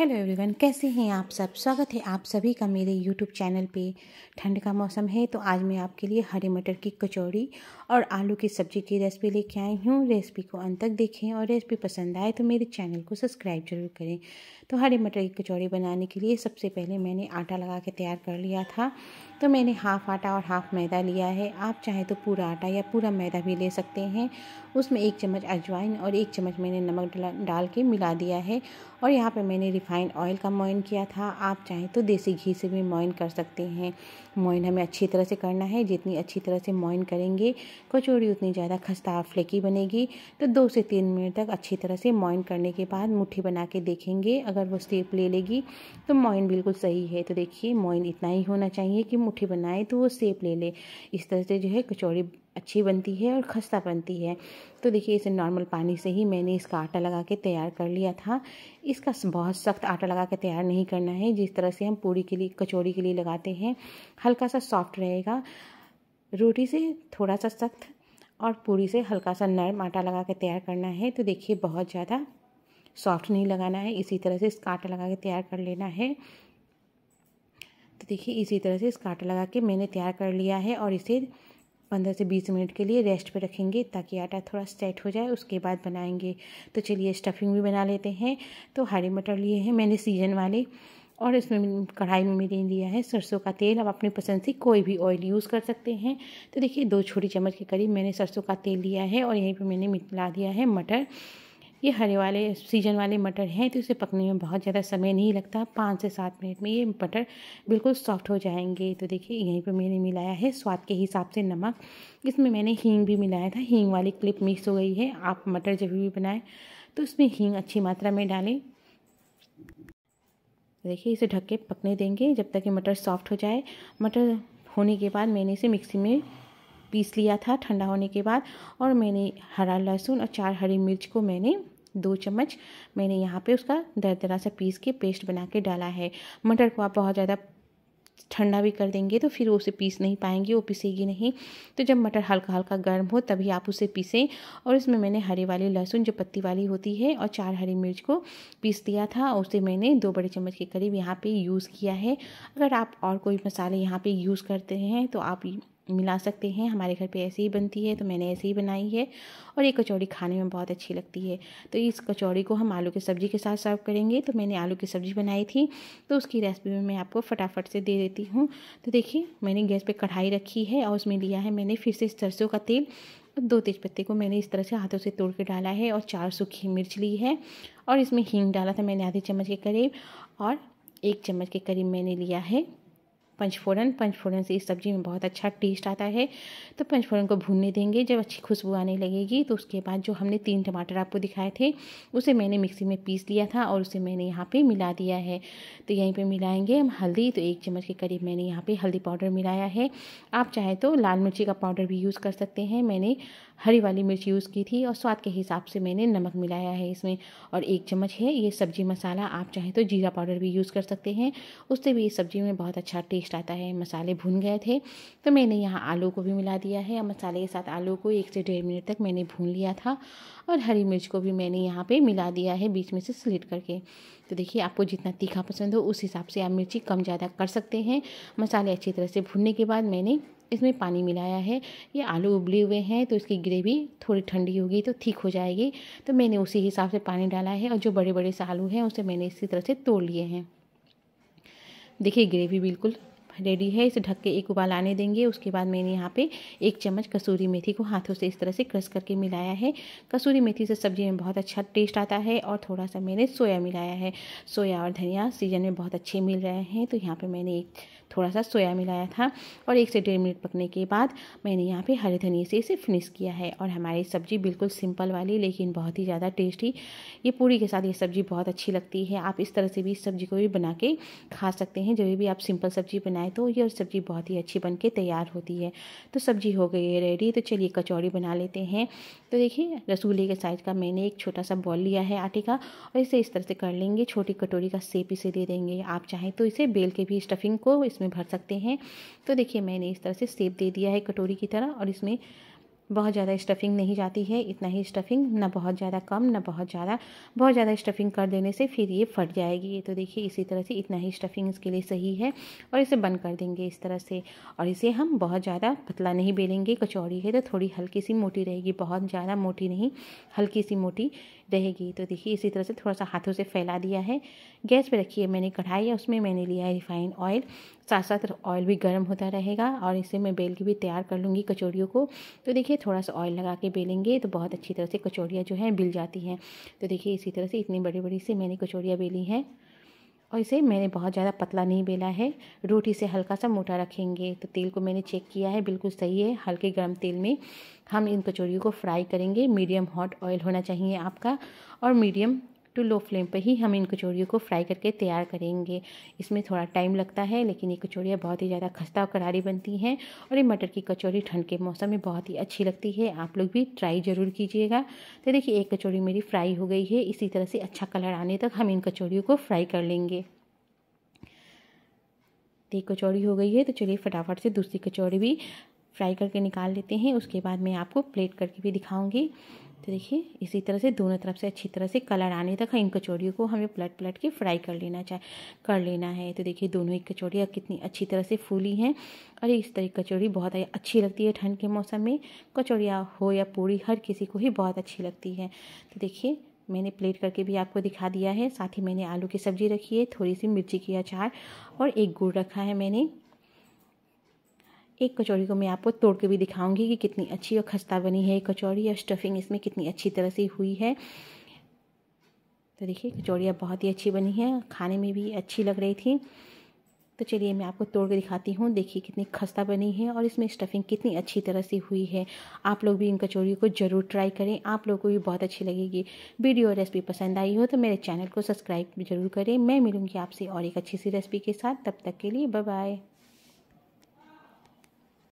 hello everyone कैसे हैं आप सब स्वागत है आप सभी का मेरे यूट्यूब चैनल पे ठंड का मौसम है तो आज मैं आपके लिए हरे मटर की कचौड़ी और आलू की सब्ज़ी की रेसिपी लेके आई हूँ रेसिपी को अंत तक देखें और रेसिपी पसंद आए तो मेरे चैनल को सब्सक्राइब जरूर करें तो हरे मटर की कचौड़ी बनाने के लिए सबसे पहले मैंने आटा लगा के तैयार कर लिया था तो मैंने हाफ़ आटा और हाफ़ मैदा लिया है आप चाहें तो पूरा आटा या पूरा मैदा भी ले सकते हैं उसमें एक चम्मच अजवाइन और एक चम्मच मैंने नमक डाल के मिला दिया है और यहाँ पर मैंने रिफाइंड ऑयल का मोइन किया था आप चाहें तो देसी घी से भी मोइन कर सकते हैं मोइन हमें अच्छी तरह से करना है जितनी अच्छी तरह से मोइन करेंगे कचौड़ी उतनी ज़्यादा खस्ता फ्लेकी बनेगी तो दो से तीन मिनट तक अच्छी तरह से मोइन करने के बाद मुट्ठी बना के देखेंगे अगर वो सेप ले लेगी तो मोइन बिल्कुल सही है तो देखिए मोइन इतना ही होना चाहिए कि मुट्ठी बनाए तो वो सेप ले ले इस तरह से जो है कचौड़ी अच्छी बनती है और खस्ता बनती है तो देखिए इसे नॉर्मल पानी से ही मैंने इसका आटा लगा के तैयार कर लिया था इसका बहुत सख्त आटा लगा के तैयार नहीं करना है जिस तरह से हम पूरी के लिए कचौड़ी के लिए लगाते हैं हल्का सा सॉफ्ट रहेगा रोटी से थोड़ा सा सख्त और पूरी से हल्का सा नरम आटा लगा के तैयार करना है तो देखिए बहुत ज़्यादा सॉफ्ट नहीं लगाना है इसी तरह से इसका आटा लगा के तैयार कर लेना है तो देखिए इसी तरह से इसका आटा लगा के मैंने तैयार कर लिया है और इसे पंद्रह से बीस मिनट के लिए रेस्ट पे रखेंगे ताकि आटा थोड़ा सेट हो जाए उसके बाद बनाएंगे तो चलिए स्टफिंग भी बना लेते हैं तो हरे मटर लिए हैं मैंने सीजन वाले और इसमें कढ़ाई में मैंने लिया है सरसों का तेल आप अपनी पसंद से कोई भी ऑयल यूज़ कर सकते हैं तो देखिए दो छोटी चम्मच के करीब मैंने सरसों का तेल लिया है और यहीं पर मैंने मिला दिया है मटर ये हरे वाले सीजन वाले मटर हैं तो इसे पकने में बहुत ज़्यादा समय नहीं लगता पाँच से सात मिनट में ये मटर बिल्कुल सॉफ्ट हो जाएंगे तो देखिए यहीं पर मैंने मिलाया है स्वाद के हिसाब से नमक इसमें मैंने हींग भी मिलाया था हींग वाली क्लिप मिक्स हो गई है आप मटर जब भी बनाएं तो उसमें हींग अच्छी मात्रा में डालें देखिए इसे ढक के पकने देंगे जब तक ये मटर सॉफ्ट हो जाए मटर होने के बाद मैंने इसे मिक्सी में पीस लिया था ठंडा होने के बाद और मैंने हरा लहसुन और चार हरी मिर्च को मैंने दो चम्मच मैंने यहाँ पे उसका दरदरा सा पीस के पेस्ट बना के डाला है मटर को आप बहुत ज़्यादा ठंडा भी कर देंगे तो फिर उसे पीस नहीं पाएंगे वो पीसेगी नहीं तो जब मटर हल्का हल्का गर्म हो तभी आप उसे पीसें और इसमें मैंने हरे वाली लहसुन जो पत्ती वाली होती है और चार हरी मिर्च को पीस दिया था और उसे मैंने दो बड़े चम्मच के करीब यहाँ पे यूज़ किया है अगर आप और कोई मसाले यहाँ पर यूज़ करते हैं तो आप मिला सकते हैं हमारे घर पे ऐसे ही बनती है तो मैंने ऐसे ही बनाई है और ये कचौड़ी खाने में बहुत अच्छी लगती है तो इस कचौड़ी को हम आलू की सब्ज़ी के साथ सर्व करेंगे तो मैंने आलू की सब्ज़ी बनाई थी तो उसकी रेसिपी में मैं आपको फटाफट से दे देती हूँ तो देखिए मैंने गैस पर कढ़ाई रखी है और उसमें लिया है मैंने फिर से सरसों का तेल और दो तेज़पत्ते को मैंने इस तरह से हाथों से तोड़ के डाला है और चार सूखी मिर्च ली है और इसमें हींग डाला था मैंने आधे चम्मच के करीब और एक चम्मच के करीब मैंने लिया है पंचफोरन पंचफोरन से इस सब्ज़ी में बहुत अच्छा टेस्ट आता है तो पंचफोरन को भूनने देंगे जब अच्छी खुशबू आने लगेगी तो उसके बाद जो हमने तीन टमाटर आपको दिखाए थे उसे मैंने मिक्सी में पीस लिया था और उसे मैंने यहाँ पर मिला दिया है तो यहीं पर मिलाएँगे हम हल्दी तो एक चम्मच के करीब मैंने यहाँ पर हल्दी पाउडर मिलाया है आप चाहे तो लाल मिर्ची का पाउडर भी यूज़ कर सकते हैं मैंने हरी वाली मिर्च यूज़ की थी और स्वाद के हिसाब से मैंने नमक मिलाया है इसमें और एक चम्मच है ये सब्ज़ी मसाला आप चाहें तो जीरा पाउडर भी यूज़ कर सकते हैं उससे भी ये सब्ज़ी में बहुत अच्छा टेस्ट टेस्ट आता है मसाले भुन गए थे तो मैंने यहाँ आलू को भी मिला दिया है और मसाले के साथ आलू को एक से डेढ़ मिनट तक मैंने भून लिया था और हरी मिर्च को भी मैंने यहाँ पे मिला दिया है बीच में से स्लिट करके तो देखिए आपको जितना तीखा पसंद हो उस हिसाब से आप मिर्ची कम ज़्यादा कर सकते हैं मसाले अच्छी तरह से भूनने के बाद मैंने इसमें पानी मिलाया है ये आलू उबले हुए हैं तो इसकी ग्रेवी थोड़ी ठंडी होगी तो ठीक हो जाएगी तो मैंने उसी हिसाब से पानी डाला है और जो बड़े बड़े से आलू हैं उसे मैंने इसी तरह से तोड़ लिए हैं देखिए ग्रेवी बिल्कुल रेडी है इसे ढक के एक उबाल आने देंगे उसके बाद मैंने यहाँ पे एक चम्मच कसूरी मेथी को हाथों से इस तरह से क्रश करके मिलाया है कसूरी मेथी से सब्जी में बहुत अच्छा टेस्ट आता है और थोड़ा सा मैंने सोया मिलाया है सोया और धनिया सीजन में बहुत अच्छे मिल रहे हैं तो यहाँ पर मैंने एक थोड़ा सा सोया मिलाया था और एक से डेढ़ मिनट पकने के बाद मैंने यहाँ पे हरे धनिए से इसे फिनिश किया है और हमारी सब्ज़ी बिल्कुल सिंपल वाली लेकिन बहुत ही ज़्यादा टेस्टी ये पूरी के साथ ये सब्ज़ी बहुत अच्छी लगती है आप इस तरह से भी इस सब्ज़ी को भी बना के खा सकते हैं जब भी आप सिंपल सब्ज़ी बनाए तो ये सब्ज़ी बहुत ही अच्छी बन के तैयार होती है तो सब्ज़ी हो गई है रेडी तो चलिए कचौड़ी बना लेते हैं तो देखिए रसगुल्ले के साइज़ का मैंने एक छोटा सा बॉल लिया है आटे का और इसे इस तरह से कर लेंगे छोटी कटोरी का सेप इसे दे देंगे आप चाहें तो इसे बेल के भी स्टफिंग को इस इसमें भर सकते हैं तो देखिए मैंने इस तरह से सेब दे दिया है कटोरी की तरह और इसमें बहुत ज़्यादा स्टफिंग नहीं जाती है इतना ही स्टफिंग ना बहुत ज़्यादा कम ना बहुत ज़्यादा बहुत ज़्यादा स्टफिंग कर देने से फिर ये फट जाएगी ये तो देखिए इसी तरह से इतना ही स्टफिंग इसके लिए सही है और इसे बंद कर देंगे इस तरह से और इसे हम बहुत ज़्यादा पतला नहीं बेलेंगे कचौड़ी है तो थोड़ी हल्की सी मोटी रहेगी बहुत ज़्यादा मोटी नहीं हल्की सी मोटी रहेगी तो देखिए इसी तरह से थोड़ा सा हाथों से फैला दिया है गैस पे रखिए मैंने कढ़ाई है उसमें मैंने लिया है रिफाइंड ऑयल साथ साथ ऑयल भी गर्म होता रहेगा और इसे मैं बेल के भी तैयार कर लूँगी कचौड़ियों को तो देखिए थोड़ा सा ऑयल लगा के बेलेंगे तो बहुत अच्छी तरह से कचौड़ियाँ जो हैं बिल जाती हैं तो देखिए इसी तरह से इतनी बड़ी बड़ी सी मैंने कचौड़ियाँ बेली हैं और इसे मैंने बहुत ज़्यादा पतला नहीं बेला है रोटी से हल्का सा मोटा रखेंगे तो तेल को मैंने चेक किया है बिल्कुल सही है हल्के गर्म तेल में हम इन कचौड़ियों को फ्राई करेंगे मीडियम हॉट ऑयल होना चाहिए आपका और मीडियम टू लो फ्लेम पर ही हम इन कचौड़ियों को फ्राई करके तैयार करेंगे इसमें थोड़ा टाइम लगता है लेकिन ये कचौड़ियाँ बहुत ही ज़्यादा खस्ता और करारी बनती हैं और ये मटर की कचौड़ी ठंड के मौसम में बहुत ही अच्छी लगती है आप लोग भी ट्राई ज़रूर कीजिएगा तो देखिए एक कचौड़ी मेरी फ्राई हो गई है इसी तरह से अच्छा कलर आने तक हम इन कचौड़ियों को फ्राई कर लेंगे तो एक कचौड़ी हो गई है तो चलिए फटाफट से दूसरी कचौड़ी भी फ्राई करके निकाल लेते हैं उसके बाद मैं आपको प्लेट करके भी दिखाऊंगी तो देखिए इसी तरह से दोनों तरफ से अच्छी तरह से कलर आने तक इन कचौड़ियों को हमें पलट पलट के फ्राई कर लेना चाहे कर लेना है तो देखिए दोनों ही कचौड़ियाँ कितनी अच्छी तरह से फूली हैं और इस तरह की कचौड़ी बहुत अच्छी लगती है ठंड के मौसम में कचौड़ियाँ हो या पूड़ी हर किसी को ही बहुत अच्छी लगती है तो देखिए मैंने प्लेट करके भी आपको दिखा दिया है साथ ही मैंने आलू की सब्ज़ी रखी है थोड़ी सी मिर्ची की अचार और एक गुड़ रखा है मैंने एक कचौड़ी को मैं आपको तोड़ के भी दिखाऊंगी कि कितनी अच्छी और खस्ता बनी है कचौड़ी और स्टफिंग इसमें कितनी अच्छी तरह से हुई है तो देखिए कचौड़ियाँ बहुत ही अच्छी बनी है खाने में भी अच्छी लग रही थी तो चलिए मैं आपको तोड़ के दिखाती हूँ देखिए कितनी खस्ता बनी है और इसमें स्टफिंग कितनी अच्छी तरह से हुई है आप लोग भी इन कचौड़ियों को ज़रूर ट्राई करें आप लोगों को भी बहुत अच्छी लगेगी वीडियो और रेसिपी पसंद आई हो तो मेरे चैनल को सब्सक्राइब जरूर करें मैं मिलूँगी आपसे और एक अच्छी सी रेसिपी के साथ तब तक के लिए बाय